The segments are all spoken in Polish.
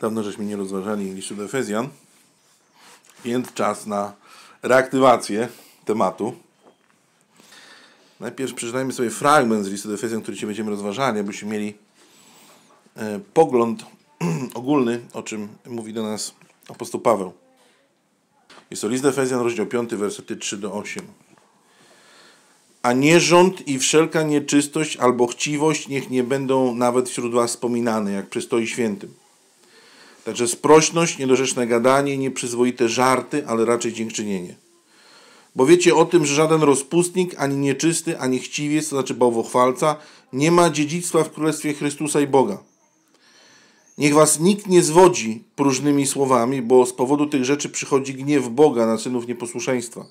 Dawno żeśmy nie rozważali listu do Efezjan, więc czas na reaktywację tematu. Najpierw przeczytajmy sobie fragment z listu do Efezjan, który ci będziemy rozważali, abyśmy mieli e, pogląd ogólny, o czym mówi do nas apostoł Paweł. Jest to list do Efezjan, rozdział 5, wersety 3 do 8. A nierząd i wszelka nieczystość albo chciwość niech nie będą nawet wśród was wspominane, jak przystoi świętym Także sprośność, niedorzeczne gadanie, nieprzyzwoite żarty, ale raczej dziękczynienie. Bo wiecie o tym, że żaden rozpustnik, ani nieczysty, ani chciwiec, to znaczy bałwochwalca, nie ma dziedzictwa w Królestwie Chrystusa i Boga. Niech was nikt nie zwodzi próżnymi słowami, bo z powodu tych rzeczy przychodzi gniew Boga na synów nieposłuszeństwa.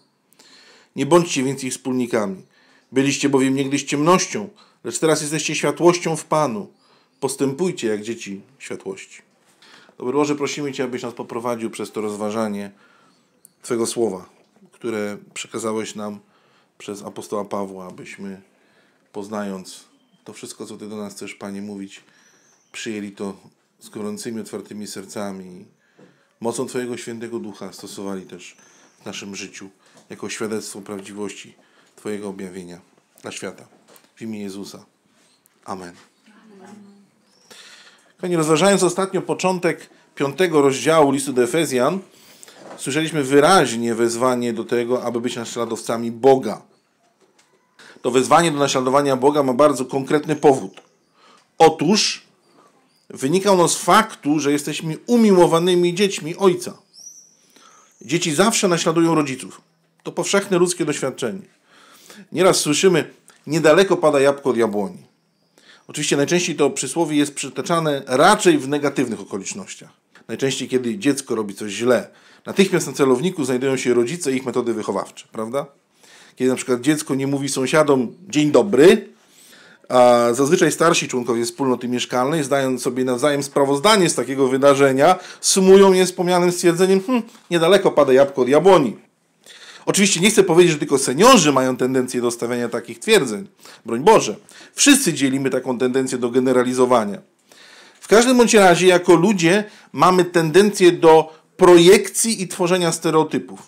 Nie bądźcie więc ich wspólnikami. Byliście bowiem niegdyś ciemnością, lecz teraz jesteście światłością w Panu. Postępujcie jak dzieci światłości. Dobry Boże, prosimy Cię, abyś nas poprowadził przez to rozważanie Twojego słowa, które przekazałeś nam przez apostoła Pawła, abyśmy poznając to wszystko, co Ty do nas chcesz, Panie, mówić, przyjęli to z gorącymi, otwartymi sercami mocą Twojego świętego ducha stosowali też w naszym życiu jako świadectwo prawdziwości Twojego objawienia dla świata. W imię Jezusa. Amen. Amen. Kochani, rozważając ostatnio początek piątego rozdziału listu do Efezjan, słyszeliśmy wyraźnie wezwanie do tego, aby być naśladowcami Boga. To wezwanie do naśladowania Boga ma bardzo konkretny powód. Otóż wynika ono z faktu, że jesteśmy umiłowanymi dziećmi Ojca. Dzieci zawsze naśladują rodziców. To powszechne ludzkie doświadczenie. Nieraz słyszymy, niedaleko pada jabłko od jabłoni. Oczywiście najczęściej to przysłowie jest przytaczane raczej w negatywnych okolicznościach. Najczęściej, kiedy dziecko robi coś źle. Natychmiast na celowniku znajdują się rodzice i ich metody wychowawcze, prawda? Kiedy na przykład dziecko nie mówi sąsiadom dzień dobry, a zazwyczaj starsi członkowie wspólnoty mieszkalnej, zdając sobie nawzajem sprawozdanie z takiego wydarzenia, sumują je wspomnianym stwierdzeniem: hm, niedaleko pada jabłko od jabłoni. Oczywiście nie chcę powiedzieć, że tylko seniorzy mają tendencję do stawiania takich twierdzeń. Broń Boże, wszyscy dzielimy taką tendencję do generalizowania. W każdym bądź razie, jako ludzie, mamy tendencję do projekcji i tworzenia stereotypów.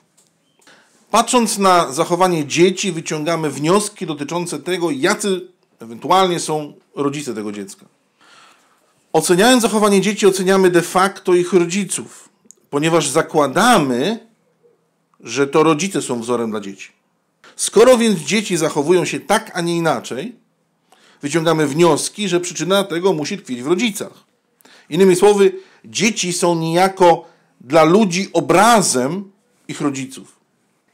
Patrząc na zachowanie dzieci, wyciągamy wnioski dotyczące tego, jacy ewentualnie są rodzice tego dziecka. Oceniając zachowanie dzieci, oceniamy de facto ich rodziców, ponieważ zakładamy, że to rodzice są wzorem dla dzieci. Skoro więc dzieci zachowują się tak, a nie inaczej, wyciągamy wnioski, że przyczyna tego musi tkwić w rodzicach. Innymi słowy, dzieci są niejako dla ludzi obrazem ich rodziców.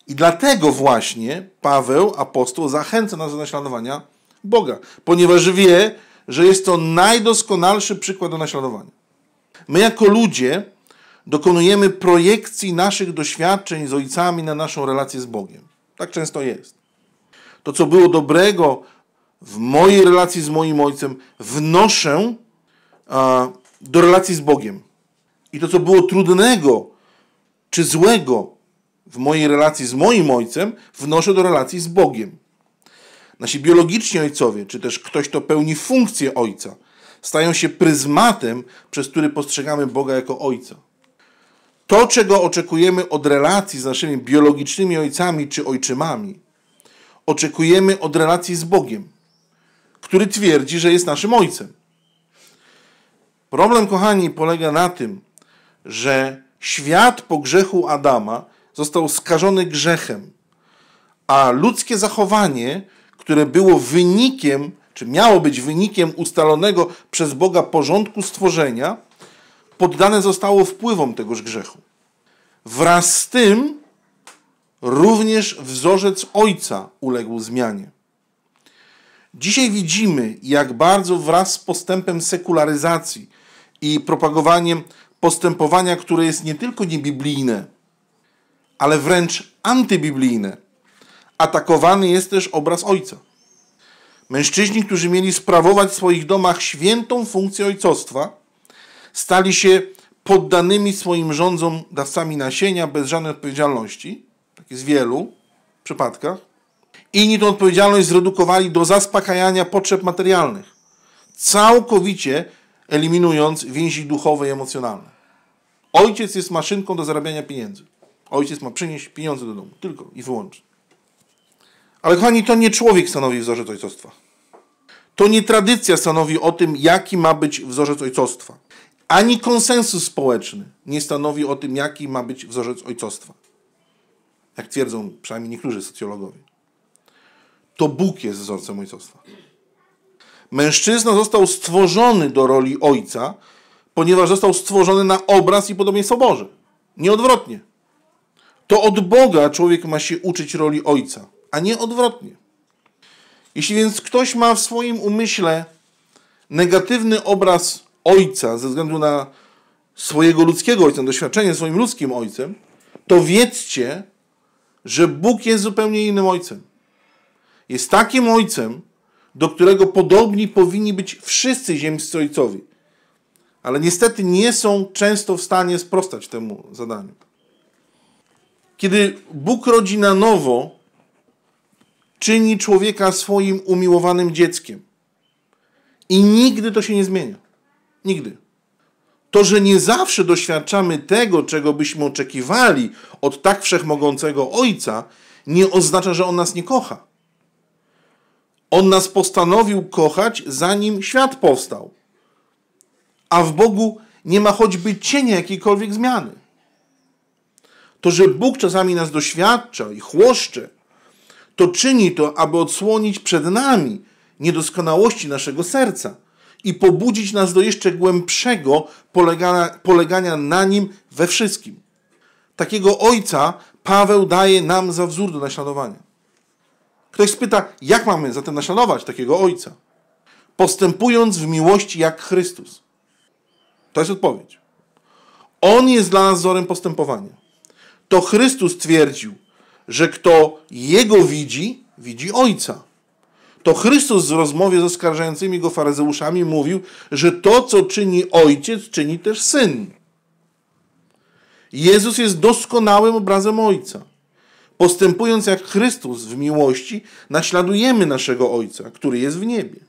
I dlatego właśnie Paweł, apostoł, zachęca nas do naśladowania Boga, ponieważ wie, że jest to najdoskonalszy przykład do naśladowania. My, jako ludzie, dokonujemy projekcji naszych doświadczeń z ojcami na naszą relację z Bogiem. Tak często jest. To, co było dobrego w mojej relacji z moim ojcem, wnoszę a, do relacji z Bogiem. I to, co było trudnego czy złego w mojej relacji z moim ojcem, wnoszę do relacji z Bogiem. Nasi biologiczni ojcowie, czy też ktoś, kto pełni funkcję ojca, stają się pryzmatem, przez który postrzegamy Boga jako ojca. To, czego oczekujemy od relacji z naszymi biologicznymi ojcami czy ojczymami, oczekujemy od relacji z Bogiem, który twierdzi, że jest naszym ojcem. Problem, kochani, polega na tym, że świat po grzechu Adama został skażony grzechem, a ludzkie zachowanie, które było wynikiem, czy miało być wynikiem ustalonego przez Boga porządku stworzenia, poddane zostało wpływom tegoż grzechu. Wraz z tym również wzorzec ojca uległ zmianie. Dzisiaj widzimy, jak bardzo wraz z postępem sekularyzacji i propagowaniem postępowania, które jest nie tylko niebiblijne, ale wręcz antybiblijne, atakowany jest też obraz ojca. Mężczyźni, którzy mieli sprawować w swoich domach świętą funkcję ojcostwa, stali się poddanymi swoim rządzom dawcami nasienia bez żadnej odpowiedzialności. Tak jest w wielu przypadkach. Inni tę odpowiedzialność zredukowali do zaspokajania potrzeb materialnych, całkowicie eliminując więzi duchowe i emocjonalne. Ojciec jest maszynką do zarabiania pieniędzy. Ojciec ma przynieść pieniądze do domu, tylko i wyłącznie. Ale kochani, to nie człowiek stanowi wzorzec ojcostwa. To nie tradycja stanowi o tym, jaki ma być wzorzec ojcostwa ani konsensus społeczny nie stanowi o tym, jaki ma być wzorzec ojcostwa. Jak twierdzą przynajmniej niektórzy socjologowie. To Bóg jest wzorcem ojcostwa. Mężczyzna został stworzony do roli ojca, ponieważ został stworzony na obraz i podobieństwo Boże. Nieodwrotnie. To od Boga człowiek ma się uczyć roli ojca, a nie odwrotnie. Jeśli więc ktoś ma w swoim umyśle negatywny obraz ojca ze względu na swojego ludzkiego ojca, doświadczenie swoim ludzkim ojcem, to wiedzcie, że Bóg jest zupełnie innym ojcem. Jest takim ojcem, do którego podobni powinni być wszyscy ziemscy ojcowi. Ale niestety nie są często w stanie sprostać temu zadaniu. Kiedy Bóg rodzi na nowo, czyni człowieka swoim umiłowanym dzieckiem. I nigdy to się nie zmienia. Nigdy. To, że nie zawsze doświadczamy tego, czego byśmy oczekiwali od tak wszechmogącego Ojca, nie oznacza, że On nas nie kocha. On nas postanowił kochać, zanim świat powstał. A w Bogu nie ma choćby cienia jakiejkolwiek zmiany. To, że Bóg czasami nas doświadcza i chłoszcze, to czyni to, aby odsłonić przed nami niedoskonałości naszego serca i pobudzić nas do jeszcze głębszego polegania, polegania na nim we wszystkim. Takiego ojca Paweł daje nam za wzór do naśladowania. Ktoś spyta, jak mamy zatem naśladować takiego ojca? Postępując w miłości jak Chrystus. To jest odpowiedź. On jest dla nas wzorem postępowania. To Chrystus twierdził, że kto Jego widzi, widzi Ojca to Chrystus w rozmowie z oskarżającymi go faryzeuszami mówił, że to, co czyni ojciec, czyni też syn. Jezus jest doskonałym obrazem Ojca. Postępując jak Chrystus w miłości, naśladujemy naszego Ojca, który jest w niebie.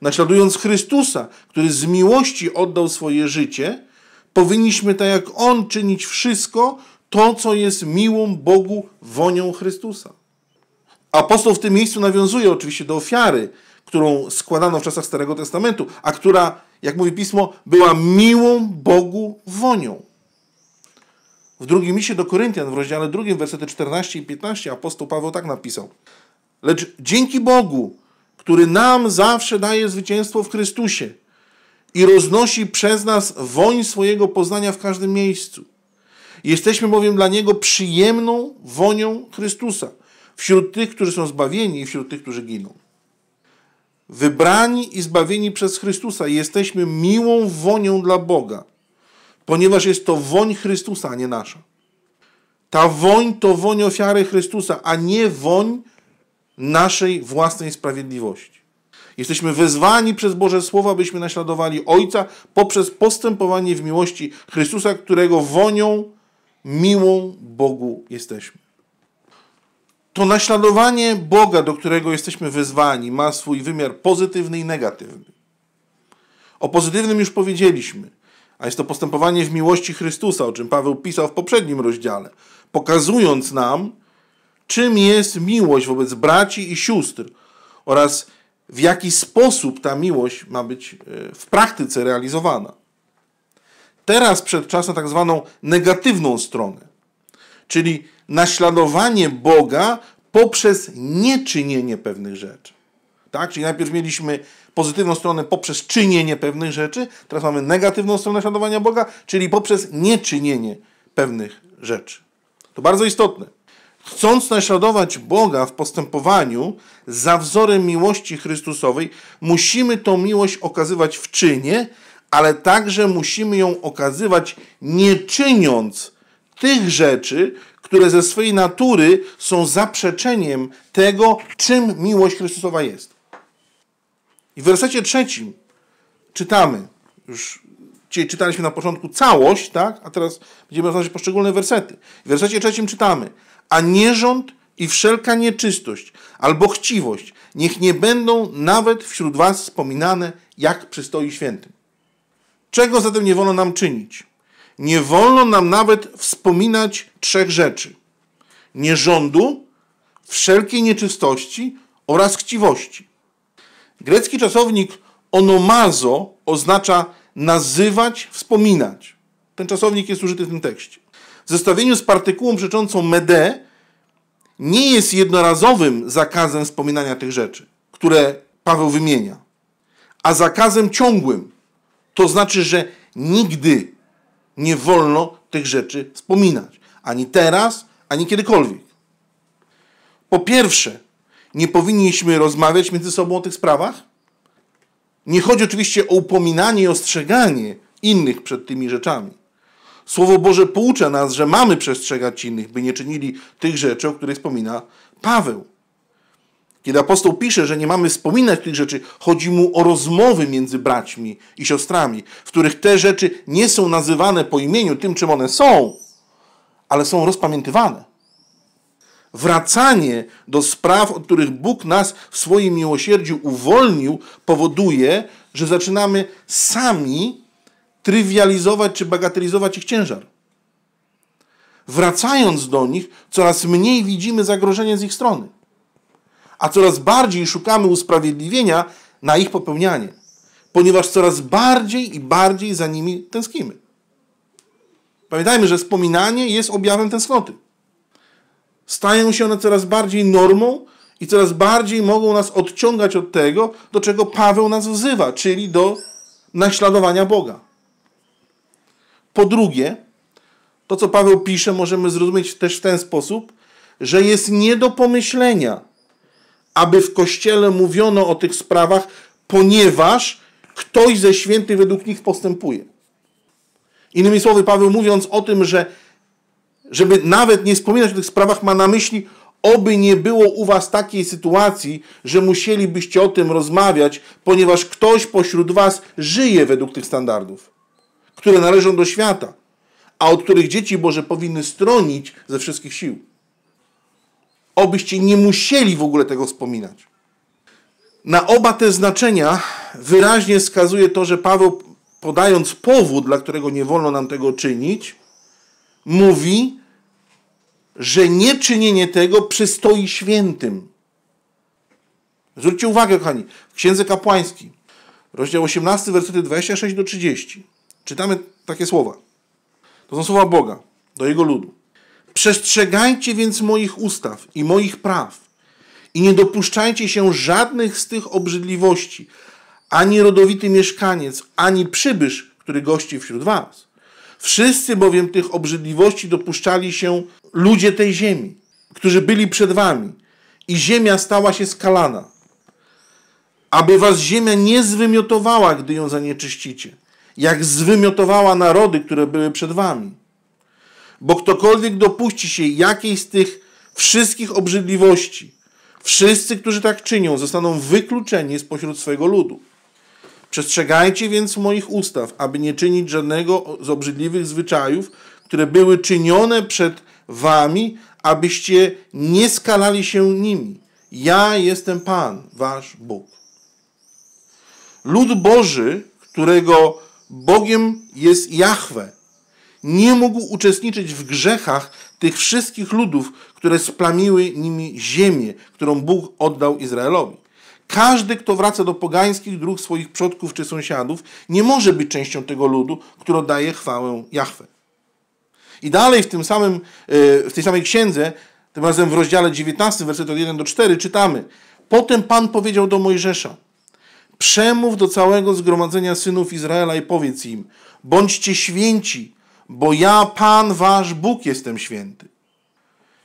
Naśladując Chrystusa, który z miłości oddał swoje życie, powinniśmy tak jak On czynić wszystko to, co jest miłą Bogu wonią Chrystusa. Apostoł w tym miejscu nawiązuje oczywiście do ofiary, którą składano w czasach Starego Testamentu, a która, jak mówi pismo, była miłą Bogu wonią. W drugim liście do Koryntian, w rozdziale drugim, wersety 14 i 15, apostoł Paweł tak napisał. Lecz dzięki Bogu, który nam zawsze daje zwycięstwo w Chrystusie i roznosi przez nas woń swojego poznania w każdym miejscu. Jesteśmy bowiem dla Niego przyjemną wonią Chrystusa – wśród tych, którzy są zbawieni i wśród tych, którzy giną. Wybrani i zbawieni przez Chrystusa jesteśmy miłą wonią dla Boga, ponieważ jest to woń Chrystusa, a nie nasza. Ta woń to woń ofiary Chrystusa, a nie woń naszej własnej sprawiedliwości. Jesteśmy wezwani przez Boże Słowa, byśmy naśladowali Ojca poprzez postępowanie w miłości Chrystusa, którego wonią miłą Bogu jesteśmy to naśladowanie Boga, do którego jesteśmy wezwani, ma swój wymiar pozytywny i negatywny. O pozytywnym już powiedzieliśmy, a jest to postępowanie w miłości Chrystusa, o czym Paweł pisał w poprzednim rozdziale, pokazując nam, czym jest miłość wobec braci i sióstr oraz w jaki sposób ta miłość ma być e, w praktyce realizowana. Teraz przed czasem na tak zwaną negatywną stronę czyli naśladowanie Boga poprzez nieczynienie pewnych rzeczy. Tak? Czyli najpierw mieliśmy pozytywną stronę poprzez czynienie pewnych rzeczy, teraz mamy negatywną stronę naśladowania Boga, czyli poprzez nieczynienie pewnych rzeczy. To bardzo istotne. Chcąc naśladować Boga w postępowaniu za wzorem miłości Chrystusowej, musimy tą miłość okazywać w czynie, ale także musimy ją okazywać nie czyniąc tych rzeczy, które ze swojej natury są zaprzeczeniem tego, czym miłość Chrystusowa jest. I w wersecie trzecim czytamy, już dzisiaj czytaliśmy na początku całość, tak? a teraz będziemy rozmawiać poszczególne wersety. W wersecie trzecim czytamy, a nierząd i wszelka nieczystość albo chciwość niech nie będą nawet wśród was wspominane, jak przystoi świętym. Czego zatem nie wolno nam czynić? nie wolno nam nawet wspominać trzech rzeczy: nierządu, wszelkiej nieczystości oraz chciwości. Grecki czasownik onomazo oznacza nazywać, wspominać. Ten czasownik jest użyty w tym tekście. W zestawieniu z partykułą przeczącą mede nie jest jednorazowym zakazem wspominania tych rzeczy, które Paweł wymienia, a zakazem ciągłym. To znaczy, że nigdy nie wolno tych rzeczy wspominać. Ani teraz, ani kiedykolwiek. Po pierwsze, nie powinniśmy rozmawiać między sobą o tych sprawach. Nie chodzi oczywiście o upominanie i ostrzeganie innych przed tymi rzeczami. Słowo Boże poucza nas, że mamy przestrzegać innych, by nie czynili tych rzeczy, o których wspomina Paweł. Kiedy apostoł pisze, że nie mamy wspominać tych rzeczy, chodzi mu o rozmowy między braćmi i siostrami, w których te rzeczy nie są nazywane po imieniu tym, czym one są, ale są rozpamiętywane. Wracanie do spraw, od których Bóg nas w swoim miłosierdziu uwolnił, powoduje, że zaczynamy sami trywializować czy bagatelizować ich ciężar. Wracając do nich, coraz mniej widzimy zagrożenie z ich strony a coraz bardziej szukamy usprawiedliwienia na ich popełnianie, ponieważ coraz bardziej i bardziej za nimi tęsknimy. Pamiętajmy, że wspominanie jest objawem tęsknoty. Stają się one coraz bardziej normą i coraz bardziej mogą nas odciągać od tego, do czego Paweł nas wzywa, czyli do naśladowania Boga. Po drugie, to co Paweł pisze, możemy zrozumieć też w ten sposób, że jest nie do pomyślenia aby w Kościele mówiono o tych sprawach, ponieważ ktoś ze świętych według nich postępuje. Innymi słowy, Paweł mówiąc o tym, że żeby nawet nie wspominać o tych sprawach, ma na myśli, oby nie było u was takiej sytuacji, że musielibyście o tym rozmawiać, ponieważ ktoś pośród was żyje według tych standardów, które należą do świata, a od których dzieci Boże powinny stronić ze wszystkich sił obyście nie musieli w ogóle tego wspominać. Na oba te znaczenia wyraźnie wskazuje to, że Paweł, podając powód, dla którego nie wolno nam tego czynić, mówi, że nieczynienie tego przystoi świętym. Zwróćcie uwagę, kochani, w Księdze Kapłańskiej, rozdział 18, wersety 26 do 30, czytamy takie słowa. To są słowa Boga do Jego ludu. Przestrzegajcie więc moich ustaw i moich praw i nie dopuszczajcie się żadnych z tych obrzydliwości, ani rodowity mieszkaniec, ani przybysz, który gości wśród was. Wszyscy bowiem tych obrzydliwości dopuszczali się ludzie tej ziemi, którzy byli przed wami, i ziemia stała się skalana, aby was ziemia nie zwymiotowała, gdy ją zanieczyścicie, jak zwymiotowała narody, które były przed wami bo ktokolwiek dopuści się jakiejś z tych wszystkich obrzydliwości, wszyscy, którzy tak czynią, zostaną wykluczeni spośród swojego ludu. Przestrzegajcie więc moich ustaw, aby nie czynić żadnego z obrzydliwych zwyczajów, które były czynione przed wami, abyście nie skalali się nimi. Ja jestem Pan, wasz Bóg. Lud Boży, którego Bogiem jest Jahwe, nie mógł uczestniczyć w grzechach tych wszystkich ludów, które splamiły nimi ziemię, którą Bóg oddał Izraelowi. Każdy, kto wraca do pogańskich dróg swoich przodków czy sąsiadów, nie może być częścią tego ludu, który daje chwałę Jahwe. I dalej w, tym samym, e, w tej samej księdze, tym razem w rozdziale 19, werset od 1 do 4, czytamy: Potem Pan powiedział do Mojżesza: Przemów do całego zgromadzenia synów Izraela i powiedz im: Bądźcie święci, bo ja, Pan Wasz Bóg, jestem święty.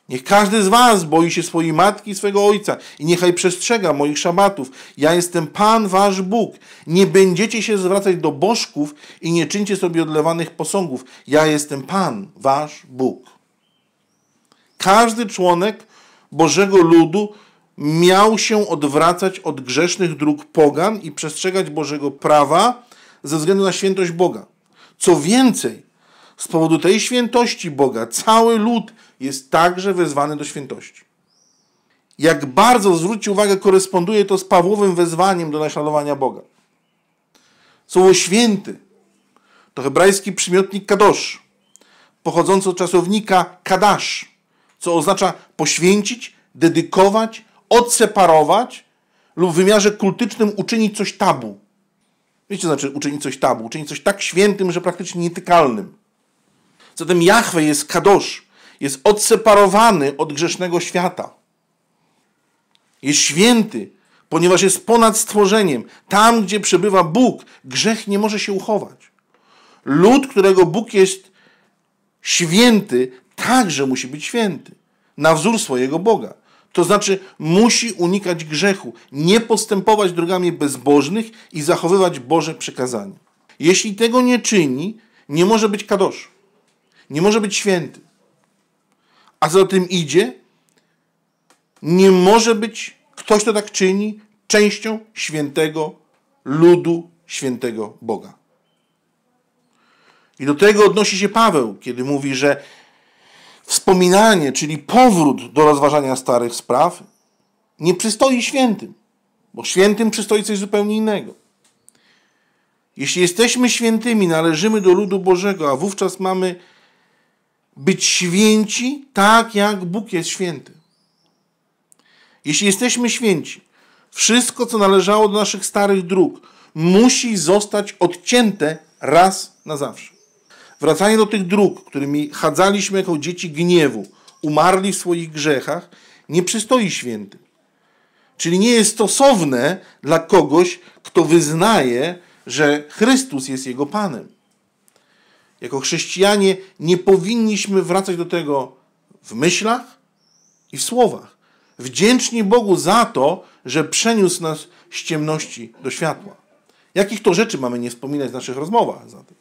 Niech każdy z Was boi się swojej matki i swego ojca i niechaj przestrzega moich szabatów. Ja jestem Pan Wasz Bóg. Nie będziecie się zwracać do bożków i nie czyńcie sobie odlewanych posągów. Ja jestem Pan Wasz Bóg. Każdy członek Bożego ludu miał się odwracać od grzesznych dróg pogan i przestrzegać Bożego prawa ze względu na świętość Boga. Co więcej, z powodu tej świętości Boga cały lud jest także wezwany do świętości. Jak bardzo, zwróćcie uwagę, koresponduje to z Pawłowym wezwaniem do naśladowania Boga. Słowo święty to hebrajski przymiotnik kadosz, pochodzący od czasownika kadasz, co oznacza poświęcić, dedykować, odseparować lub w wymiarze kultycznym uczynić coś tabu. Wiecie, co znaczy uczynić coś tabu, uczynić coś tak świętym, że praktycznie nietykalnym. Zatem Jahwe jest kadosz, jest odseparowany od grzesznego świata. Jest święty, ponieważ jest ponad stworzeniem. Tam, gdzie przebywa Bóg, grzech nie może się uchować. Lud, którego Bóg jest święty, także musi być święty, na wzór swojego Boga. To znaczy, musi unikać grzechu, nie postępować drogami bezbożnych i zachowywać Boże przekazanie. Jeśli tego nie czyni, nie może być kadosz nie może być święty. A za tym idzie, nie może być ktoś, kto tak czyni, częścią świętego ludu, świętego Boga. I do tego odnosi się Paweł, kiedy mówi, że wspominanie, czyli powrót do rozważania starych spraw, nie przystoi świętym, bo świętym przystoi coś zupełnie innego. Jeśli jesteśmy świętymi, należymy do ludu Bożego, a wówczas mamy być święci tak, jak Bóg jest święty. Jeśli jesteśmy święci, wszystko, co należało do naszych starych dróg, musi zostać odcięte raz na zawsze. Wracanie do tych dróg, którymi chadzaliśmy jako dzieci gniewu, umarli w swoich grzechach, nie przystoi świętym. Czyli nie jest stosowne dla kogoś, kto wyznaje, że Chrystus jest jego Panem. Jako chrześcijanie nie powinniśmy wracać do tego w myślach i w słowach. Wdzięczni Bogu za to, że przeniósł nas z ciemności do światła. Jakich to rzeczy mamy nie wspominać w naszych rozmowach zatem?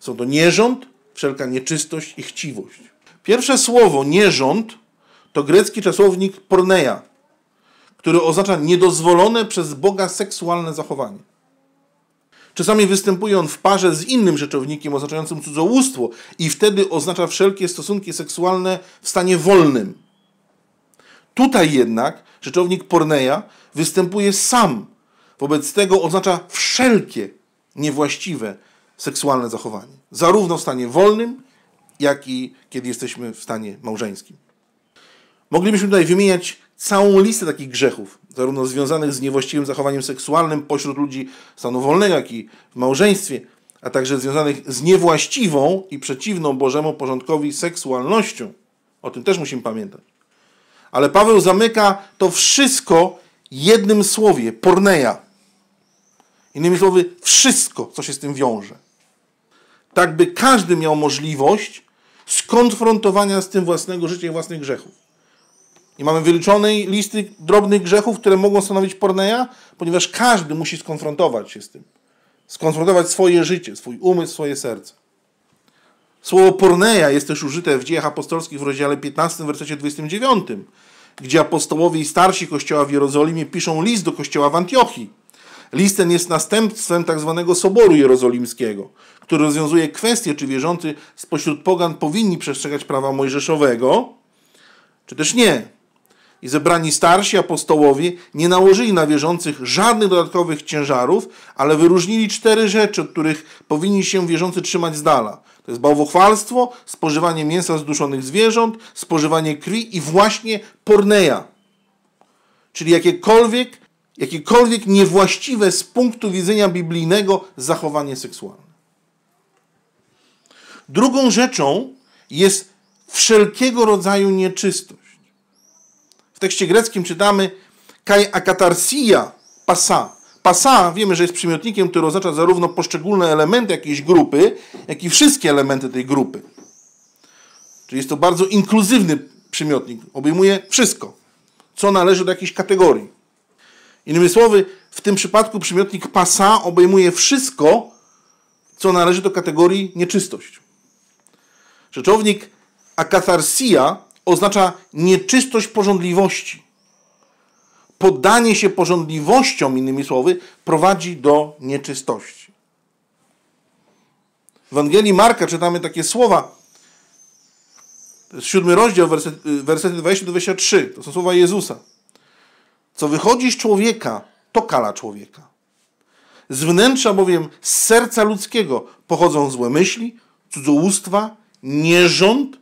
Są to nierząd, wszelka nieczystość i chciwość. Pierwsze słowo nierząd to grecki czasownik porneia, który oznacza niedozwolone przez Boga seksualne zachowanie. Czasami występuje on w parze z innym rzeczownikiem oznaczającym cudzołóstwo i wtedy oznacza wszelkie stosunki seksualne w stanie wolnym. Tutaj jednak rzeczownik porneia występuje sam. Wobec tego oznacza wszelkie niewłaściwe seksualne zachowanie. Zarówno w stanie wolnym, jak i kiedy jesteśmy w stanie małżeńskim. Moglibyśmy tutaj wymieniać całą listę takich grzechów, zarówno związanych z niewłaściwym zachowaniem seksualnym pośród ludzi stanu wolnego, jak i w małżeństwie, a także związanych z niewłaściwą i przeciwną Bożemu porządkowi seksualnością. O tym też musimy pamiętać. Ale Paweł zamyka to wszystko jednym słowie porneja. Innymi słowy, wszystko, co się z tym wiąże. Tak, by każdy miał możliwość skonfrontowania z tym własnego życia i własnych grzechów. I mamy wyliczonej listy drobnych grzechów, które mogą stanowić porneia, ponieważ każdy musi skonfrontować się z tym. Skonfrontować swoje życie, swój umysł, swoje serce. Słowo porneia jest też użyte w dziejach apostolskich w rozdziale 15, wersecie 29, gdzie apostołowie i starsi kościoła w Jerozolimie piszą list do kościoła w Antiochii. List ten jest następstwem tzw. Tak Soboru Jerozolimskiego, który rozwiązuje kwestię, czy wierzący spośród pogan powinni przestrzegać prawa mojżeszowego, czy też nie i zebrani starsi apostołowie nie nałożyli na wierzących żadnych dodatkowych ciężarów, ale wyróżnili cztery rzeczy, od których powinni się wierzący trzymać z dala. To jest bałwochwalstwo, spożywanie mięsa zduszonych zwierząt, spożywanie krwi i właśnie porneia. Czyli jakiekolwiek, jakiekolwiek niewłaściwe z punktu widzenia biblijnego zachowanie seksualne. Drugą rzeczą jest wszelkiego rodzaju nieczystość. W tekście greckim czytamy kai akatarsia pasa. Pasa wiemy, że jest przymiotnikiem, który oznacza zarówno poszczególne elementy jakiejś grupy, jak i wszystkie elementy tej grupy. Czyli jest to bardzo inkluzywny przymiotnik, obejmuje wszystko, co należy do jakiejś kategorii. Innymi słowy, w tym przypadku przymiotnik pasa obejmuje wszystko, co należy do kategorii nieczystość. Rzeczownik akatarsia oznacza nieczystość porządliwości. Poddanie się porządliwościom, innymi słowy, prowadzi do nieczystości. W Ewangelii Marka czytamy takie słowa. To jest siódmy rozdział, werset, wersety 20-23. To są słowa Jezusa. Co wychodzi z człowieka, to kala człowieka. Z wnętrza bowiem, z serca ludzkiego pochodzą złe myśli, cudzołóstwa, nierząd,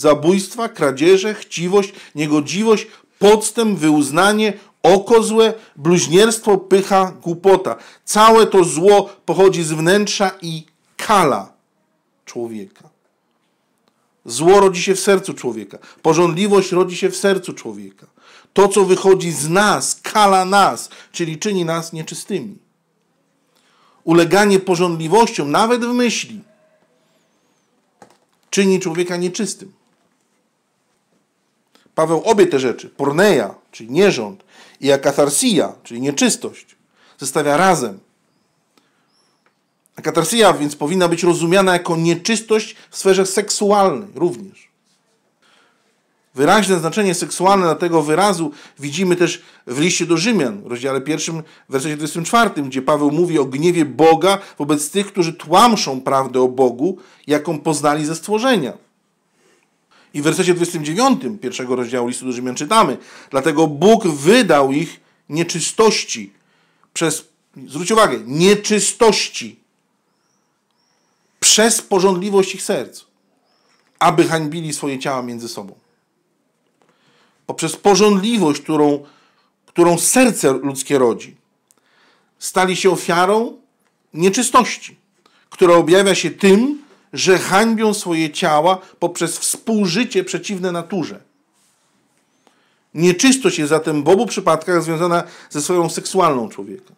zabójstwa, kradzieże, chciwość, niegodziwość, podstęp, wyuznanie, oko złe, bluźnierstwo, pycha, głupota. Całe to zło pochodzi z wnętrza i kala człowieka. Zło rodzi się w sercu człowieka. Porządliwość rodzi się w sercu człowieka. To, co wychodzi z nas, kala nas, czyli czyni nas nieczystymi. Uleganie porządliwością, nawet w myśli, czyni człowieka nieczystym. Paweł obie te rzeczy, porneia, czyli nierząd, i akatarsia, czyli nieczystość, zestawia razem. Akatarsia, więc powinna być rozumiana jako nieczystość w sferze seksualnej również. Wyraźne znaczenie seksualne tego wyrazu widzimy też w liście do Rzymian, rozdziale pierwszym, wersecie 24, gdzie Paweł mówi o gniewie Boga wobec tych, którzy tłamszą prawdę o Bogu, jaką poznali ze stworzenia. I w wersecie 29 pierwszego rozdziału listu do Rzymian czytamy: Dlatego Bóg wydał ich nieczystości przez, zwróć uwagę, nieczystości przez porządliwość ich serc, aby hańbili swoje ciała między sobą. Poprzez porządliwość, którą, którą serce ludzkie rodzi, stali się ofiarą nieczystości, która objawia się tym, że hańbią swoje ciała poprzez współżycie przeciwne naturze. Nieczystość jest zatem w obu przypadkach związana ze swoją seksualną człowieka.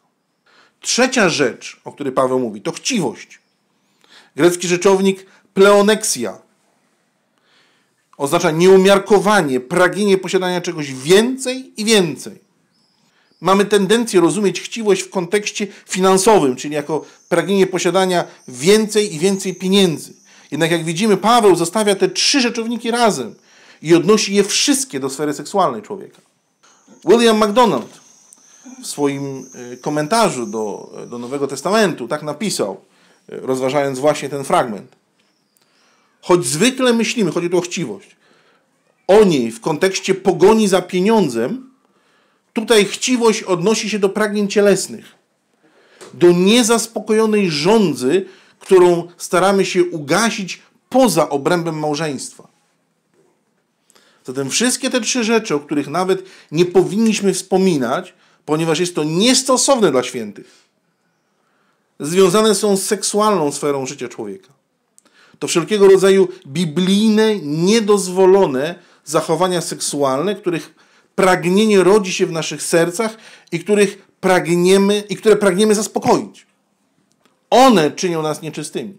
Trzecia rzecz, o której Paweł mówi, to chciwość. Grecki rzeczownik pleoneksja oznacza nieumiarkowanie, pragnienie posiadania czegoś więcej i więcej. Mamy tendencję rozumieć chciwość w kontekście finansowym, czyli jako pragnienie posiadania więcej i więcej pieniędzy. Jednak jak widzimy, Paweł zostawia te trzy rzeczowniki razem i odnosi je wszystkie do sfery seksualnej człowieka. William MacDonald w swoim e, komentarzu do, e, do Nowego Testamentu tak napisał, e, rozważając właśnie ten fragment. Choć zwykle myślimy, chodzi tu o chciwość, o niej w kontekście pogoni za pieniądzem, Tutaj chciwość odnosi się do pragnień cielesnych, do niezaspokojonej żądzy, którą staramy się ugasić poza obrębem małżeństwa. Zatem wszystkie te trzy rzeczy, o których nawet nie powinniśmy wspominać, ponieważ jest to niestosowne dla świętych, związane są z seksualną sferą życia człowieka. To wszelkiego rodzaju biblijne, niedozwolone zachowania seksualne, których pragnienie rodzi się w naszych sercach i których pragniemy i które pragniemy zaspokoić. One czynią nas nieczystymi.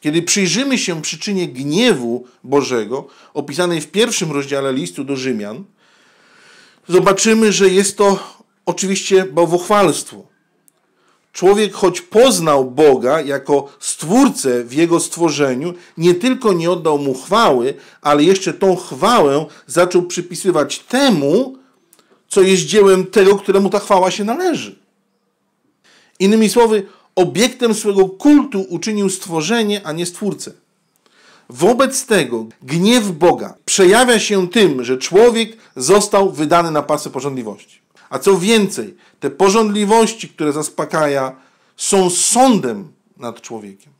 Kiedy przyjrzymy się przyczynie gniewu Bożego, opisanej w pierwszym rozdziale listu do Rzymian, zobaczymy, że jest to oczywiście bałwochwalstwo. Człowiek, choć poznał Boga jako stwórcę w jego stworzeniu, nie tylko nie oddał mu chwały, ale jeszcze tą chwałę zaczął przypisywać temu, co jest dziełem tego, któremu ta chwała się należy. Innymi słowy, obiektem swego kultu uczynił stworzenie, a nie stwórcę. Wobec tego gniew Boga przejawia się tym, że człowiek został wydany na pasy porządliwości. A co więcej, te porządliwości, które zaspokaja, są sądem nad człowiekiem.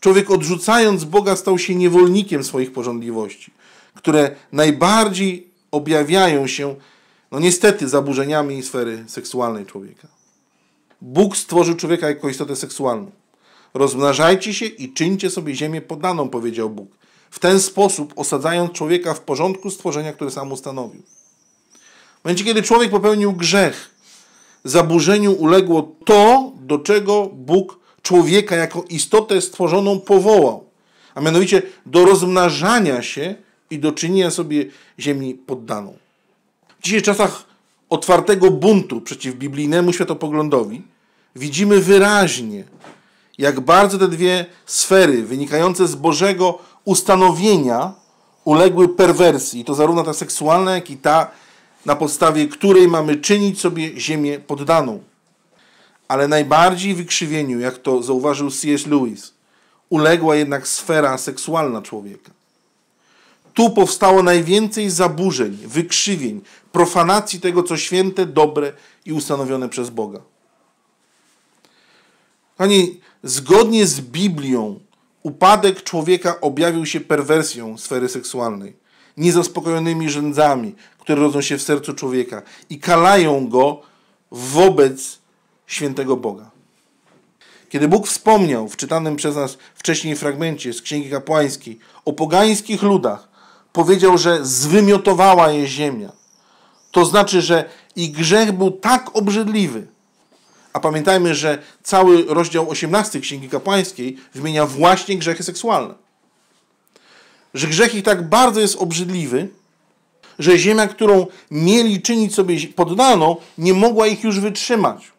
Człowiek odrzucając Boga stał się niewolnikiem swoich porządliwości, które najbardziej objawiają się, no niestety, zaburzeniami sfery seksualnej człowieka. Bóg stworzył człowieka jako istotę seksualną. Rozmnażajcie się i czyńcie sobie ziemię podaną, powiedział Bóg. W ten sposób osadzając człowieka w porządku stworzenia, które sam ustanowił. W momencie, kiedy człowiek popełnił grzech, zaburzeniu uległo to, do czego Bóg człowieka jako istotę stworzoną powołał, a mianowicie do rozmnażania się i do czynienia sobie ziemi poddaną. W dzisiejszych czasach otwartego buntu przeciw biblijnemu światopoglądowi widzimy wyraźnie, jak bardzo te dwie sfery wynikające z Bożego ustanowienia uległy perwersji, to zarówno ta seksualna, jak i ta na podstawie której mamy czynić sobie ziemię poddaną. Ale najbardziej wykrzywieniu, jak to zauważył C.S. Lewis, uległa jednak sfera seksualna człowieka. Tu powstało najwięcej zaburzeń, wykrzywień, profanacji tego, co święte, dobre i ustanowione przez Boga. Pani, zgodnie z Biblią upadek człowieka objawił się perwersją sfery seksualnej niezaspokojonymi rzędzami, które rodzą się w sercu człowieka i kalają go wobec świętego Boga. Kiedy Bóg wspomniał w czytanym przez nas wcześniej fragmencie z Księgi Kapłańskiej o pogańskich ludach, powiedział, że zwymiotowała je ziemia. To znaczy, że ich grzech był tak obrzydliwy. A pamiętajmy, że cały rozdział 18 Księgi Kapłańskiej wymienia właśnie grzechy seksualne że grzech ich tak bardzo jest obrzydliwy, że ziemia, którą mieli czynić sobie poddano, nie mogła ich już wytrzymać.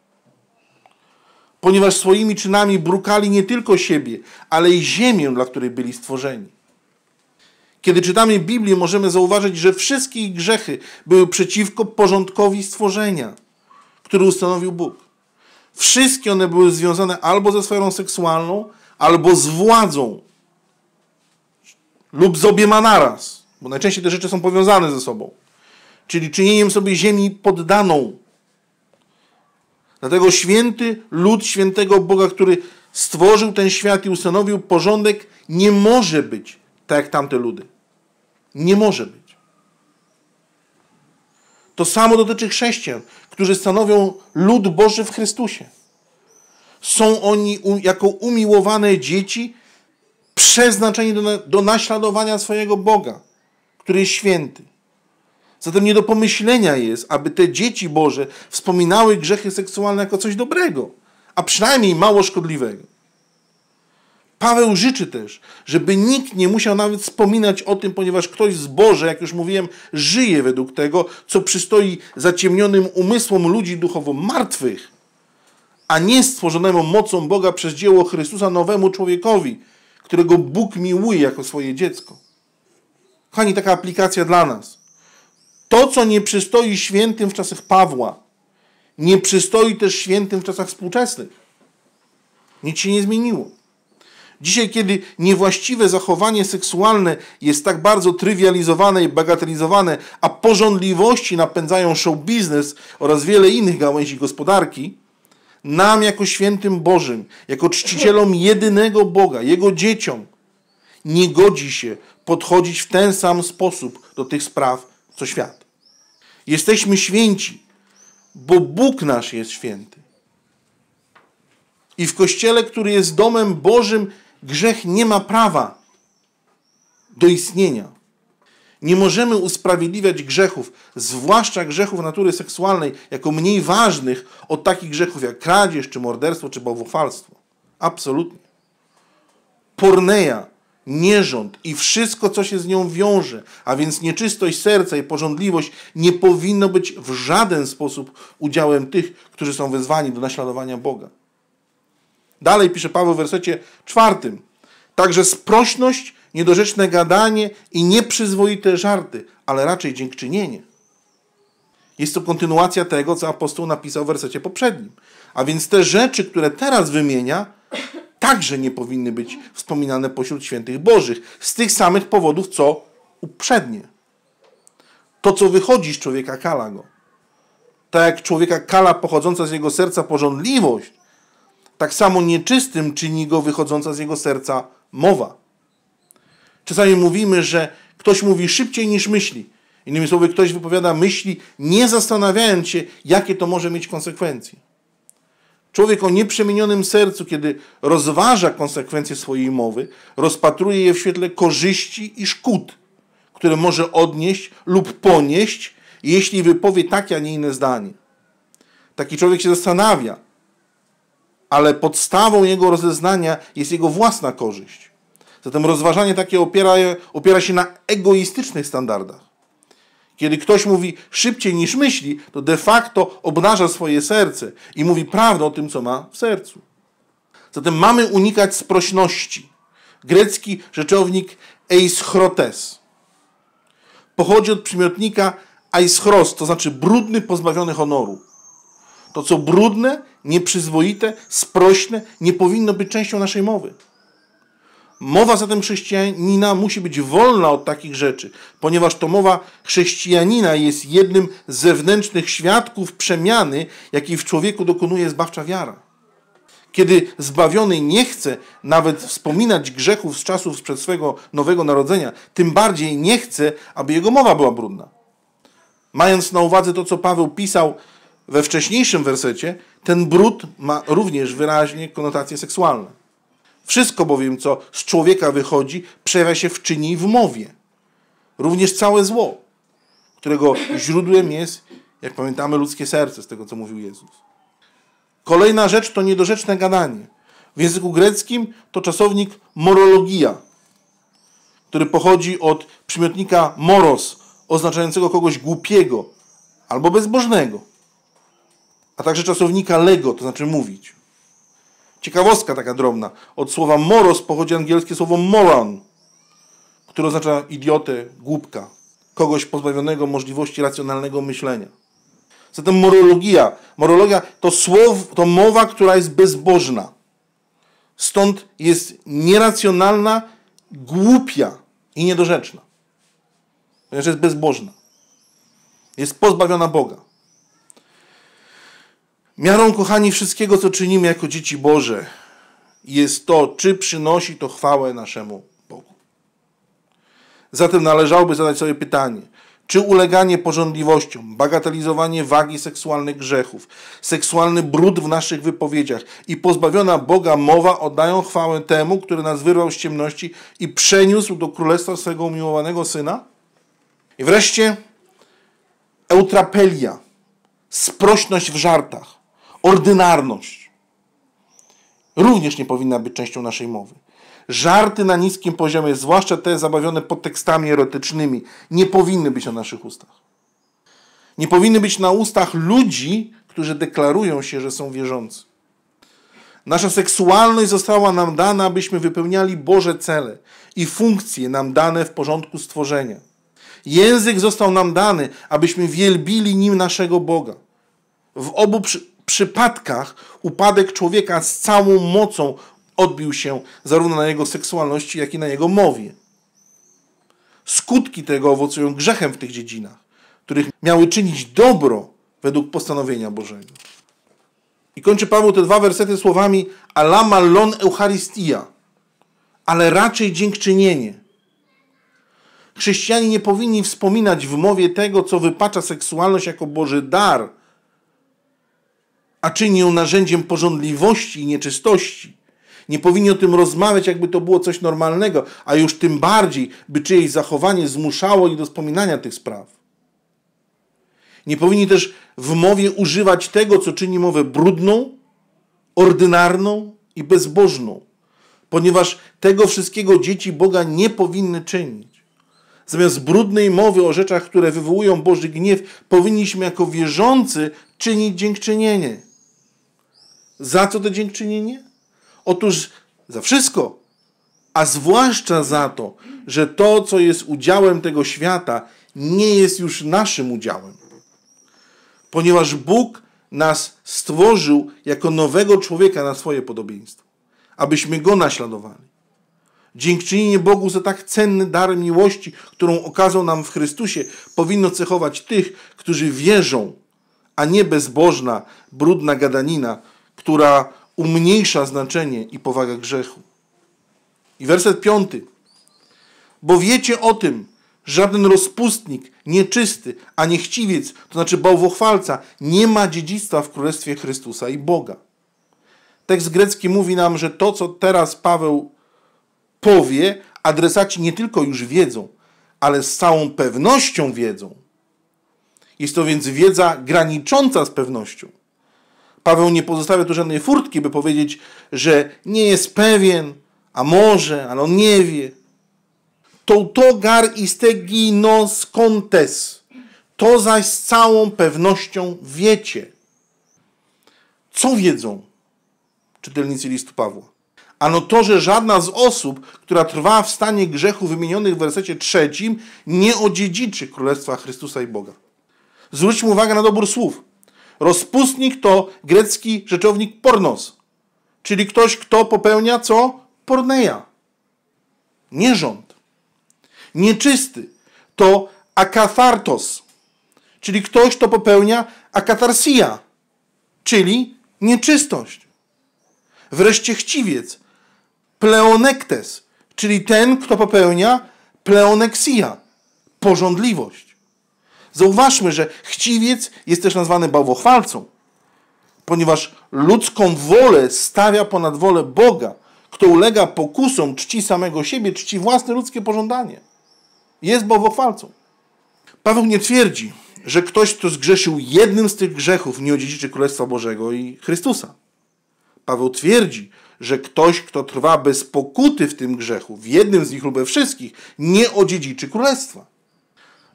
Ponieważ swoimi czynami brukali nie tylko siebie, ale i ziemię, dla której byli stworzeni. Kiedy czytamy Biblię, możemy zauważyć, że wszystkie ich grzechy były przeciwko porządkowi stworzenia, który ustanowił Bóg. Wszystkie one były związane albo ze sferą seksualną, albo z władzą, lub z obiema naraz, bo najczęściej te rzeczy są powiązane ze sobą. Czyli czynieniem sobie ziemi poddaną. Dlatego święty lud świętego Boga, który stworzył ten świat i ustanowił porządek, nie może być tak jak tamte ludy. Nie może być. To samo dotyczy chrześcijan, którzy stanowią lud Boży w Chrystusie. Są oni jako umiłowane dzieci przeznaczeni do, do naśladowania swojego Boga, który jest święty. Zatem nie do pomyślenia jest, aby te dzieci Boże wspominały grzechy seksualne jako coś dobrego, a przynajmniej mało szkodliwego. Paweł życzy też, żeby nikt nie musiał nawet wspominać o tym, ponieważ ktoś z Boże, jak już mówiłem, żyje według tego, co przystoi zaciemnionym umysłom ludzi duchowo martwych, a nie stworzonemu mocą Boga przez dzieło Chrystusa nowemu człowiekowi, którego Bóg miłuje jako swoje dziecko. Kochani, taka aplikacja dla nas. To, co nie przystoi świętym w czasach Pawła, nie przystoi też świętym w czasach współczesnych. Nic się nie zmieniło. Dzisiaj, kiedy niewłaściwe zachowanie seksualne jest tak bardzo trywializowane i bagatelizowane, a porządliwości napędzają show biznes oraz wiele innych gałęzi gospodarki, nam jako świętym Bożym, jako czcicielom jedynego Boga, Jego dzieciom, nie godzi się podchodzić w ten sam sposób do tych spraw, co świat. Jesteśmy święci, bo Bóg nasz jest święty. I w kościele, który jest domem Bożym, grzech nie ma prawa do istnienia. Nie możemy usprawiedliwiać grzechów, zwłaszcza grzechów natury seksualnej, jako mniej ważnych od takich grzechów jak kradzież, czy morderstwo, czy bałwochwalstwo. Absolutnie. Porneja, nierząd i wszystko, co się z nią wiąże, a więc nieczystość serca i porządliwość, nie powinno być w żaden sposób udziałem tych, którzy są wezwani do naśladowania Boga. Dalej pisze Paweł w wersecie czwartym. Także sprośność, niedorzeczne gadanie i nieprzyzwoite żarty, ale raczej dziękczynienie. Jest to kontynuacja tego, co apostoł napisał w wersecie poprzednim. A więc te rzeczy, które teraz wymienia, także nie powinny być wspominane pośród świętych Bożych, z tych samych powodów, co uprzednie. To, co wychodzi z człowieka, kala go. Tak jak człowieka kala pochodząca z jego serca porządliwość, tak samo nieczystym czyni go wychodząca z jego serca mowa. Czasami mówimy, że ktoś mówi szybciej niż myśli. Innymi słowy, ktoś wypowiada myśli, nie zastanawiając się, jakie to może mieć konsekwencje. Człowiek o nieprzemienionym sercu, kiedy rozważa konsekwencje swojej mowy, rozpatruje je w świetle korzyści i szkód, które może odnieść lub ponieść, jeśli wypowie takie, a nie inne zdanie. Taki człowiek się zastanawia, ale podstawą jego rozeznania jest jego własna korzyść. Zatem rozważanie takie opiera, opiera się na egoistycznych standardach. Kiedy ktoś mówi szybciej niż myśli, to de facto obnaża swoje serce i mówi prawdę o tym, co ma w sercu. Zatem mamy unikać sprośności. Grecki rzeczownik eischrotes pochodzi od przymiotnika aischros, to znaczy brudny, pozbawiony honoru. To, co brudne, nieprzyzwoite, sprośne, nie powinno być częścią naszej mowy. Mowa zatem chrześcijanina musi być wolna od takich rzeczy, ponieważ to mowa chrześcijanina jest jednym z zewnętrznych świadków przemiany, jakiej w człowieku dokonuje zbawcza wiara. Kiedy zbawiony nie chce nawet wspominać grzechów z czasów sprzed swego nowego narodzenia, tym bardziej nie chce, aby jego mowa była brudna. Mając na uwadze to, co Paweł pisał we wcześniejszym wersecie ten brud ma również wyraźnie konotacje seksualne. Wszystko bowiem, co z człowieka wychodzi, przejawia się w czyni i w mowie. Również całe zło, którego źródłem jest, jak pamiętamy, ludzkie serce, z tego co mówił Jezus. Kolejna rzecz to niedorzeczne gadanie. W języku greckim to czasownik morologia, który pochodzi od przymiotnika moros, oznaczającego kogoś głupiego albo bezbożnego a także czasownika lego, to znaczy mówić. Ciekawostka taka drobna. Od słowa moros pochodzi angielskie słowo moron, które oznacza idiotę, głupka, kogoś pozbawionego możliwości racjonalnego myślenia. Zatem morologia, morologia to, słow, to mowa, która jest bezbożna. Stąd jest nieracjonalna, głupia i niedorzeczna. Ponieważ jest bezbożna. Jest pozbawiona Boga. Miarą, kochani, wszystkiego, co czynimy jako dzieci Boże, jest to, czy przynosi to chwałę naszemu Bogu. Zatem należałoby zadać sobie pytanie, czy uleganie porządliwościom, bagatelizowanie wagi seksualnych grzechów, seksualny brud w naszych wypowiedziach i pozbawiona Boga mowa oddają chwałę temu, który nas wyrwał z ciemności i przeniósł do królestwa swego umiłowanego syna? I wreszcie eutrapelia, sprośność w żartach ordynarność również nie powinna być częścią naszej mowy. Żarty na niskim poziomie, zwłaszcza te zabawione pod tekstami erotycznymi, nie powinny być na naszych ustach. Nie powinny być na ustach ludzi, którzy deklarują się, że są wierzący. Nasza seksualność została nam dana, abyśmy wypełniali Boże cele i funkcje nam dane w porządku stworzenia. Język został nam dany, abyśmy wielbili nim naszego Boga. W obu przypadkach upadek człowieka z całą mocą odbił się zarówno na jego seksualności, jak i na jego mowie. Skutki tego owocują grzechem w tych dziedzinach, których miały czynić dobro według postanowienia Bożego. I kończy Paweł te dwa wersety słowami alama lon eucharistia, ale raczej dziękczynienie. Chrześcijanie nie powinni wspominać w mowie tego, co wypacza seksualność jako Boży dar – a czyni ją narzędziem porządliwości i nieczystości. Nie powinni o tym rozmawiać, jakby to było coś normalnego, a już tym bardziej, by czyjeś zachowanie zmuszało ich do wspominania tych spraw. Nie powinni też w mowie używać tego, co czyni mowę brudną, ordynarną i bezbożną, ponieważ tego wszystkiego dzieci Boga nie powinny czynić. Zamiast brudnej mowy o rzeczach, które wywołują Boży gniew, powinniśmy jako wierzący czynić dziękczynienie. Za co to dziękczynienie? Otóż za wszystko, a zwłaszcza za to, że to, co jest udziałem tego świata, nie jest już naszym udziałem. Ponieważ Bóg nas stworzył jako nowego człowieka na swoje podobieństwo, abyśmy go naśladowali. Dziękczynienie Bogu za tak cenny dar miłości, którą okazał nam w Chrystusie, powinno cechować tych, którzy wierzą, a nie bezbożna, brudna gadanina, która umniejsza znaczenie i powagę grzechu. I werset piąty. Bo wiecie o tym, żaden rozpustnik, nieczysty, a niechciwiec, to znaczy bałwochwalca, nie ma dziedzictwa w Królestwie Chrystusa i Boga. Tekst grecki mówi nam, że to, co teraz Paweł powie, adresaci nie tylko już wiedzą, ale z całą pewnością wiedzą. Jest to więc wiedza granicząca z pewnością. Paweł nie pozostawia tu żadnej furtki, by powiedzieć, że nie jest pewien, a może, ale on nie wie. To to gar isteginos kontes. To zaś z całą pewnością wiecie. Co wiedzą czytelnicy listu Pawła? Ano to, że żadna z osób, która trwa w stanie grzechu wymienionych w wersecie trzecim, nie odziedziczy Królestwa Chrystusa i Boga. Zwróćmy uwagę na dobór słów. Rozpustnik to grecki rzeczownik pornos, czyli ktoś, kto popełnia co? Porneja. Nierząd. Nieczysty to akathartos, czyli ktoś, kto popełnia akatarsia, czyli nieczystość. Wreszcie chciwiec, pleonektes, czyli ten, kto popełnia pleoneksia, pożądliwość. Zauważmy, że chciwiec jest też nazwany bałwochwalcą, ponieważ ludzką wolę stawia ponad wolę Boga. Kto ulega pokusom, czci samego siebie, czci własne ludzkie pożądanie. Jest bałwochwalcą. Paweł nie twierdzi, że ktoś, kto zgrzeszył jednym z tych grzechów, nie odziedziczy Królestwa Bożego i Chrystusa. Paweł twierdzi, że ktoś, kto trwa bez pokuty w tym grzechu, w jednym z nich lub we wszystkich, nie odziedziczy Królestwa.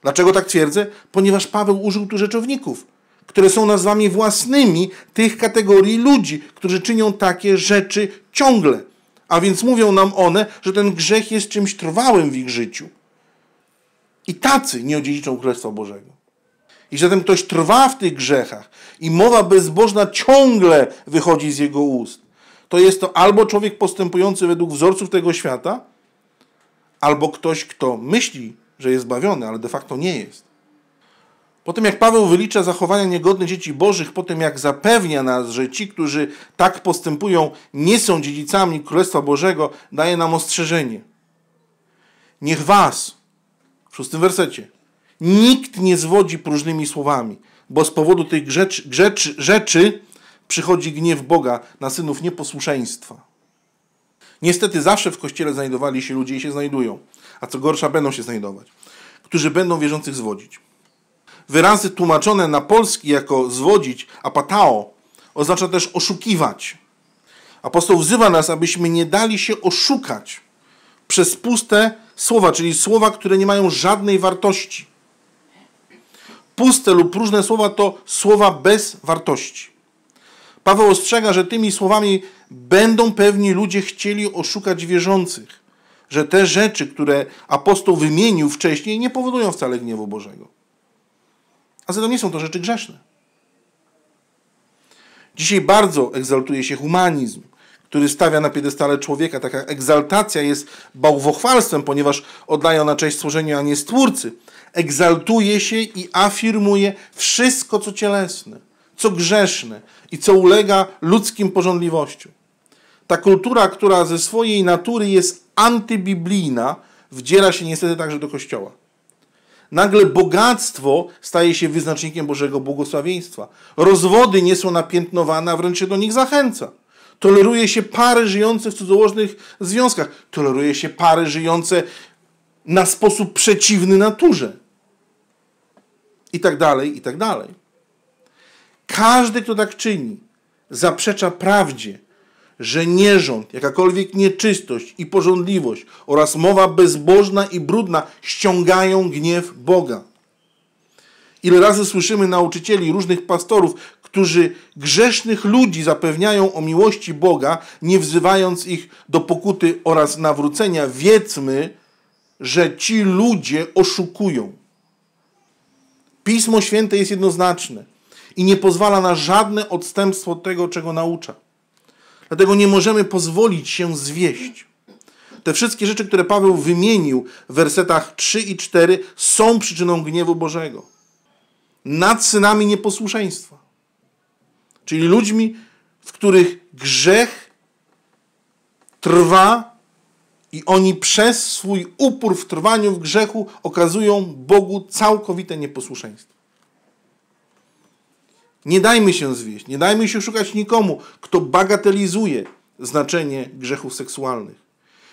Dlaczego tak twierdzę? Ponieważ Paweł użył tu rzeczowników, które są nazwami własnymi tych kategorii ludzi, którzy czynią takie rzeczy ciągle. A więc mówią nam one, że ten grzech jest czymś trwałym w ich życiu. I tacy nie odziedziczą Królestwa Bożego. I zatem ktoś trwa w tych grzechach i mowa bezbożna ciągle wychodzi z jego ust. To jest to albo człowiek postępujący według wzorców tego świata, albo ktoś, kto myśli że jest zbawiony, ale de facto nie jest. Po tym jak Paweł wylicza zachowania niegodne dzieci bożych, po tym jak zapewnia nas, że ci, którzy tak postępują, nie są dziedzicami Królestwa Bożego, daje nam ostrzeżenie. Niech was, w szóstym wersecie, nikt nie zwodzi próżnymi słowami, bo z powodu tych grzecz, rzeczy przychodzi gniew Boga na synów nieposłuszeństwa. Niestety zawsze w kościele znajdowali się ludzie i się znajdują a co gorsza będą się znajdować, którzy będą wierzących zwodzić. Wyrazy tłumaczone na polski jako zwodzić, apatao, oznacza też oszukiwać. Apostoł wzywa nas, abyśmy nie dali się oszukać przez puste słowa, czyli słowa, które nie mają żadnej wartości. Puste lub próżne słowa to słowa bez wartości. Paweł ostrzega, że tymi słowami będą pewni ludzie chcieli oszukać wierzących że te rzeczy, które apostoł wymienił wcześniej, nie powodują wcale gniewu Bożego. A zatem nie są to rzeczy grzeszne. Dzisiaj bardzo egzaltuje się humanizm, który stawia na piedestale człowieka. Taka egzaltacja jest bałwochwalstwem, ponieważ oddaje ona cześć stworzeniu, a nie stwórcy. Egzaltuje się i afirmuje wszystko, co cielesne, co grzeszne i co ulega ludzkim pożądliwościom. Ta kultura, która ze swojej natury jest antybiblijna, wdziera się niestety także do Kościoła. Nagle bogactwo staje się wyznacznikiem Bożego błogosławieństwa. Rozwody nie są napiętnowane, a wręcz się do nich zachęca. Toleruje się pary żyjące w cudzołożnych związkach. Toleruje się pary żyjące na sposób przeciwny naturze. I tak dalej, i tak dalej. Każdy, kto tak czyni, zaprzecza prawdzie, że nierząd, jakakolwiek nieczystość i porządliwość oraz mowa bezbożna i brudna ściągają gniew Boga. Ile razy słyszymy nauczycieli, różnych pastorów, którzy grzesznych ludzi zapewniają o miłości Boga, nie wzywając ich do pokuty oraz nawrócenia, wiedzmy, że ci ludzie oszukują. Pismo Święte jest jednoznaczne i nie pozwala na żadne odstępstwo od tego, czego naucza. Dlatego nie możemy pozwolić się zwieść. Te wszystkie rzeczy, które Paweł wymienił w wersetach 3 i 4, są przyczyną gniewu Bożego. Nad synami nieposłuszeństwa. Czyli ludźmi, w których grzech trwa i oni przez swój upór w trwaniu w grzechu okazują Bogu całkowite nieposłuszeństwo. Nie dajmy się zwieść, nie dajmy się szukać nikomu, kto bagatelizuje znaczenie grzechów seksualnych.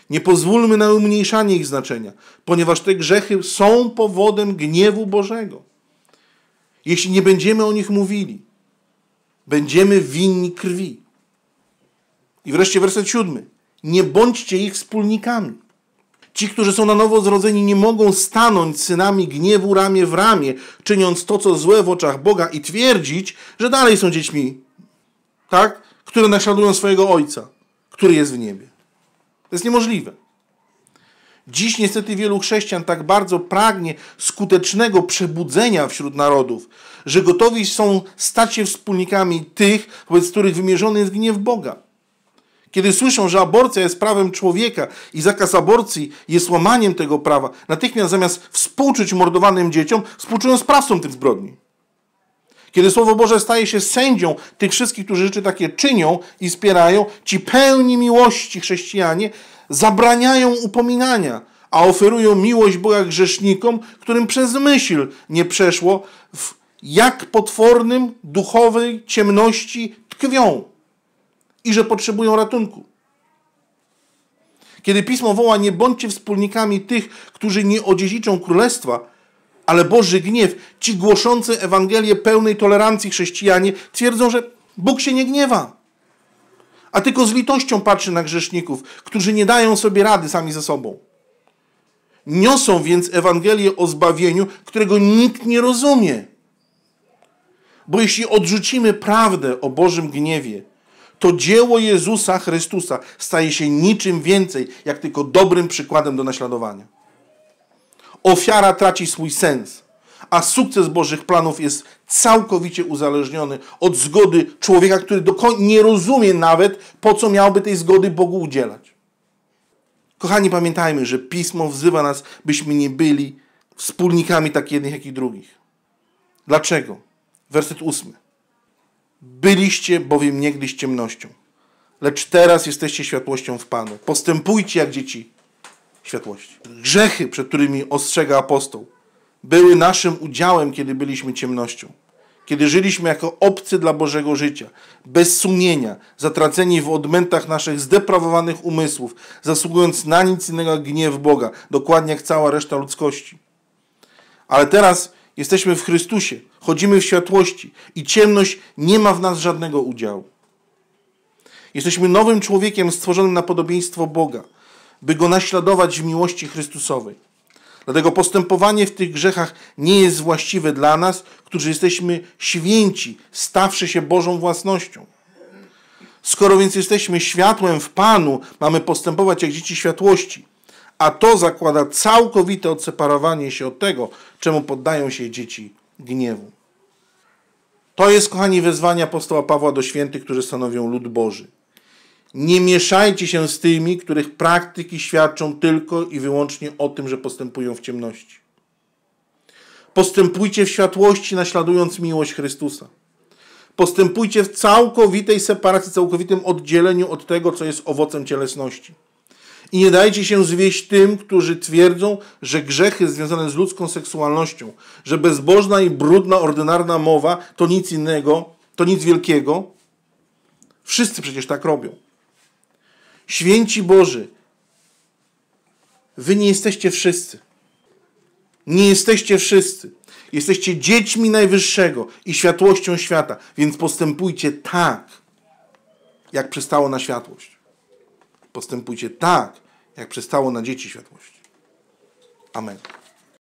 Nie pozwólmy na umniejszanie ich znaczenia, ponieważ te grzechy są powodem gniewu Bożego. Jeśli nie będziemy o nich mówili, będziemy winni krwi. I wreszcie werset siódmy. Nie bądźcie ich wspólnikami. Ci, którzy są na nowo zrodzeni, nie mogą stanąć synami gniewu ramię w ramię, czyniąc to, co złe w oczach Boga i twierdzić, że dalej są dziećmi, tak? które naśladują swojego ojca, który jest w niebie. To jest niemożliwe. Dziś niestety wielu chrześcijan tak bardzo pragnie skutecznego przebudzenia wśród narodów, że gotowi są stać się wspólnikami tych, wobec których wymierzony jest gniew Boga. Kiedy słyszą, że aborcja jest prawem człowieka i zakaz aborcji jest łamaniem tego prawa, natychmiast zamiast współczuć mordowanym dzieciom, współczują sprawcom tych zbrodni. Kiedy Słowo Boże staje się sędzią tych wszystkich, którzy rzeczy takie czynią i wspierają, ci pełni miłości chrześcijanie zabraniają upominania, a oferują miłość Boga grzesznikom, którym przez myśl nie przeszło, w jak potwornym duchowej ciemności tkwią i że potrzebują ratunku. Kiedy pismo woła, nie bądźcie wspólnikami tych, którzy nie odziedziczą królestwa, ale Boży gniew, ci głoszący Ewangelię pełnej tolerancji chrześcijanie twierdzą, że Bóg się nie gniewa, a tylko z litością patrzy na grzeszników, którzy nie dają sobie rady sami ze sobą. Niosą więc Ewangelię o zbawieniu, którego nikt nie rozumie. Bo jeśli odrzucimy prawdę o Bożym gniewie, to dzieło Jezusa Chrystusa staje się niczym więcej, jak tylko dobrym przykładem do naśladowania. Ofiara traci swój sens, a sukces Bożych planów jest całkowicie uzależniony od zgody człowieka, który nie rozumie nawet, po co miałby tej zgody Bogu udzielać. Kochani, pamiętajmy, że Pismo wzywa nas, byśmy nie byli wspólnikami tak jednych, jak i drugich. Dlaczego? Werset ósmy. Byliście bowiem niegdyś ciemnością, lecz teraz jesteście światłością w Panu. Postępujcie jak dzieci światłości. Grzechy, przed którymi ostrzega apostoł, były naszym udziałem, kiedy byliśmy ciemnością. Kiedy żyliśmy jako obcy dla Bożego życia, bez sumienia, zatraceni w odmętach naszych zdeprawowanych umysłów, zasługując na nic innego jak gniew Boga, dokładnie jak cała reszta ludzkości. Ale teraz Jesteśmy w Chrystusie, chodzimy w światłości i ciemność nie ma w nas żadnego udziału. Jesteśmy nowym człowiekiem stworzonym na podobieństwo Boga, by go naśladować w miłości Chrystusowej. Dlatego postępowanie w tych grzechach nie jest właściwe dla nas, którzy jesteśmy święci, stawszy się Bożą własnością. Skoro więc jesteśmy światłem w Panu, mamy postępować jak dzieci światłości a to zakłada całkowite odseparowanie się od tego, czemu poddają się dzieci gniewu. To jest, kochani, wezwanie apostoła Pawła do świętych, którzy stanowią lud Boży. Nie mieszajcie się z tymi, których praktyki świadczą tylko i wyłącznie o tym, że postępują w ciemności. Postępujcie w światłości, naśladując miłość Chrystusa. Postępujcie w całkowitej separacji, całkowitym oddzieleniu od tego, co jest owocem cielesności. I nie dajcie się zwieść tym, którzy twierdzą, że grzechy związane z ludzką seksualnością, że bezbożna i brudna, ordynarna mowa to nic innego, to nic wielkiego. Wszyscy przecież tak robią. Święci Boży, wy nie jesteście wszyscy. Nie jesteście wszyscy. Jesteście dziećmi Najwyższego i światłością świata, więc postępujcie tak, jak przystało na światłość. Postępujcie tak, jak przystało na dzieci światłości. Amen.